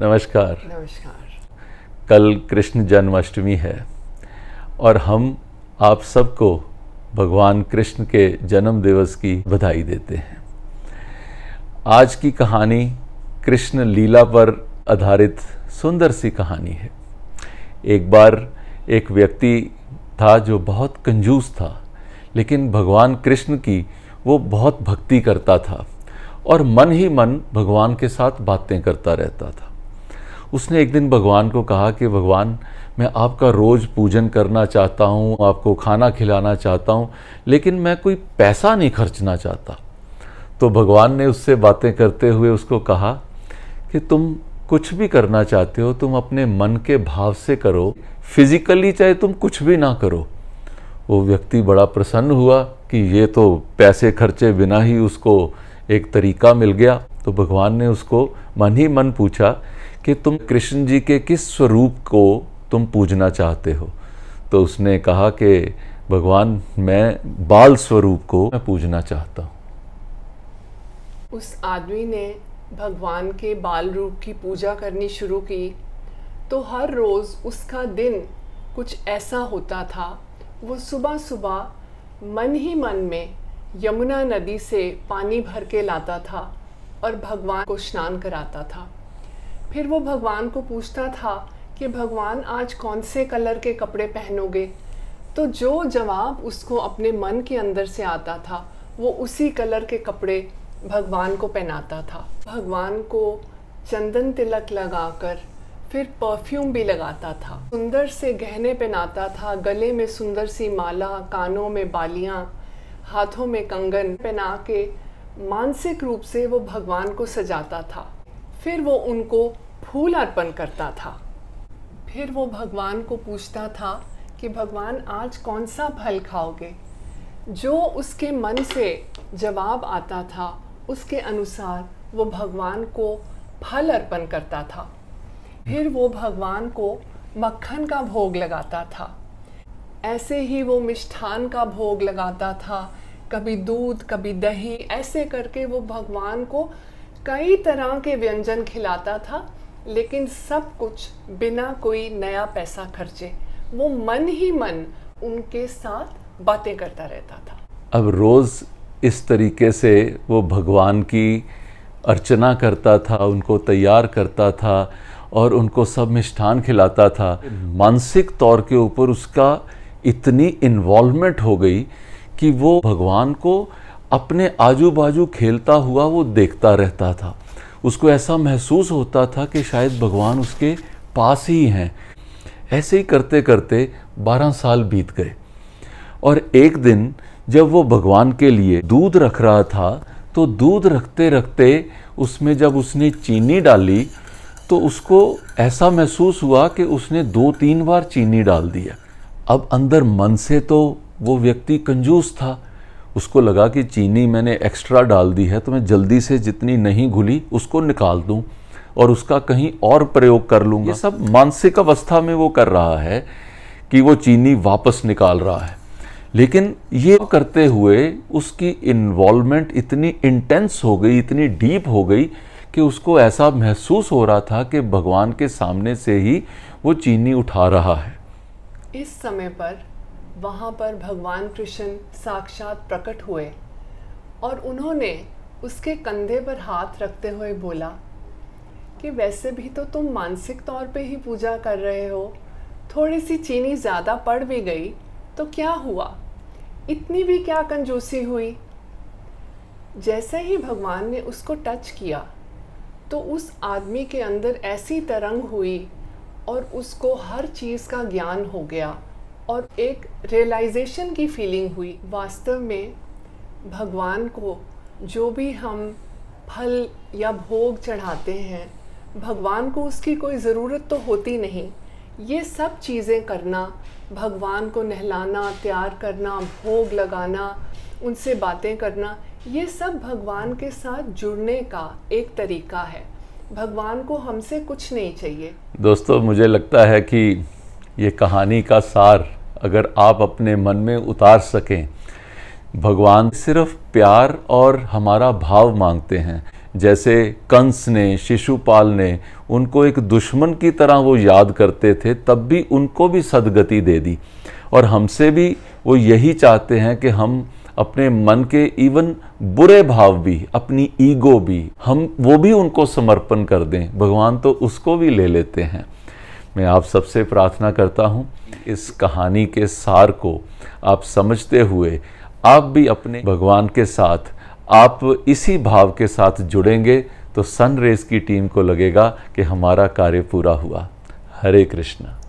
नमस्कार नमस्कार कल कृष्ण जन्माष्टमी है और हम आप सबको भगवान कृष्ण के जन्म दिवस की बधाई देते हैं आज की कहानी कृष्ण लीला पर आधारित सुंदर सी कहानी है एक बार एक व्यक्ति था जो बहुत कंजूस था लेकिन भगवान कृष्ण की वो बहुत भक्ति करता था और मन ही मन भगवान के साथ बातें करता रहता था उसने एक दिन भगवान को कहा कि भगवान मैं आपका रोज़ पूजन करना चाहता हूँ आपको खाना खिलाना चाहता हूँ लेकिन मैं कोई पैसा नहीं खर्चना चाहता तो भगवान ने उससे बातें करते हुए उसको कहा कि तुम कुछ भी करना चाहते हो तुम अपने मन के भाव से करो फिज़िकली चाहे तुम कुछ भी ना करो वो व्यक्ति बड़ा प्रसन्न हुआ कि ये तो पैसे खर्चे बिना ही उसको एक तरीका मिल गया तो भगवान ने उसको मन ही मन पूछा कि तुम कृष्ण जी के किस स्वरूप को तुम पूजना चाहते हो तो उसने कहा कि भगवान मैं बाल स्वरूप को मैं पूजना चाहता हूँ उस आदमी ने भगवान के बाल रूप की पूजा करनी शुरू की तो हर रोज़ उसका दिन कुछ ऐसा होता था वो सुबह सुबह मन ही मन में यमुना नदी से पानी भर के लाता था और भगवान को स्नान कराता था फिर वो भगवान को पूछता था कि भगवान आज कौन से कलर के कपड़े पहनोगे तो जो जवाब उसको अपने मन के अंदर से आता था वो उसी कलर के कपड़े भगवान को पहनाता था भगवान को चंदन तिलक लगाकर फिर परफ्यूम भी लगाता था सुंदर से गहने पहनाता था गले में सुंदर सी माला कानों में बालियाँ हाथों में कंगन पहना के मानसिक रूप से वो भगवान को सजाता था फिर वो उनको फूल अर्पण करता था फिर वो भगवान को पूछता था कि भगवान आज कौन सा फल खाओगे जो उसके मन से जवाब आता था उसके अनुसार वो भगवान को फल अर्पण करता था फिर वो भगवान को मक्खन का भोग लगाता था ऐसे ही वो मिष्ठान का भोग लगाता था कभी दूध कभी दही ऐसे करके वो भगवान को कई तरह के व्यंजन खिलाता था लेकिन सब कुछ बिना कोई नया पैसा खर्चे वो मन ही मन उनके साथ बातें करता रहता था अब रोज़ इस तरीके से वो भगवान की अर्चना करता था उनको तैयार करता था और उनको सब मिष्ठान खिलाता था मानसिक तौर के ऊपर उसका इतनी इन्वॉल्वमेंट हो गई कि वो भगवान को अपने आजू बाजू खेलता हुआ वो देखता रहता था उसको ऐसा महसूस होता था कि शायद भगवान उसके पास ही हैं ऐसे ही करते करते बारह साल बीत गए और एक दिन जब वो भगवान के लिए दूध रख रहा था तो दूध रखते रखते उसमें जब उसने चीनी डाली तो उसको ऐसा महसूस हुआ कि उसने दो तीन बार चीनी डाल दिया अब अंदर मन से तो वो व्यक्ति कंजूस था उसको लगा कि चीनी मैंने एक्स्ट्रा डाल दी है तो मैं जल्दी से जितनी नहीं घुली उसको निकाल दूँ और उसका कहीं और प्रयोग कर लूँगा ये सब मानसिक अवस्था में वो कर रहा है कि वो चीनी वापस निकाल रहा है लेकिन ये करते हुए उसकी इन्वॉल्वमेंट इतनी इंटेंस हो गई इतनी डीप हो गई कि उसको ऐसा महसूस हो रहा था कि भगवान के सामने से ही वो चीनी उठा रहा है इस समय पर वहाँ पर भगवान कृष्ण साक्षात प्रकट हुए और उन्होंने उसके कंधे पर हाथ रखते हुए बोला कि वैसे भी तो तुम मानसिक तौर पे ही पूजा कर रहे हो थोड़ी सी चीनी ज़्यादा पड़ भी गई तो क्या हुआ इतनी भी क्या कंजूसी हुई जैसे ही भगवान ने उसको टच किया तो उस आदमी के अंदर ऐसी तरंग हुई और उसको हर चीज़ का ज्ञान हो गया और एक रियलाइजेशन की फीलिंग हुई वास्तव में भगवान को जो भी हम फल या भोग चढ़ाते हैं भगवान को उसकी कोई ज़रूरत तो होती नहीं ये सब चीज़ें करना भगवान को नहलाना तैयार करना भोग लगाना उनसे बातें करना ये सब भगवान के साथ जुड़ने का एक तरीका है भगवान को हमसे कुछ नहीं चाहिए दोस्तों मुझे लगता है कि ये कहानी का सार अगर आप अपने मन में उतार सकें भगवान सिर्फ प्यार और हमारा भाव मांगते हैं जैसे कंस ने शिशुपाल ने उनको एक दुश्मन की तरह वो याद करते थे तब भी उनको भी सदगति दे दी और हमसे भी वो यही चाहते हैं कि हम अपने मन के इवन बुरे भाव भी अपनी ईगो भी हम वो भी उनको समर्पण कर दें भगवान तो उसको भी ले लेते हैं मैं आप सबसे प्रार्थना करता हूँ इस कहानी के सार को आप समझते हुए आप भी अपने भगवान के साथ आप इसी भाव के साथ जुड़ेंगे तो सनरेज की टीम को लगेगा कि हमारा कार्य पूरा हुआ हरे कृष्णा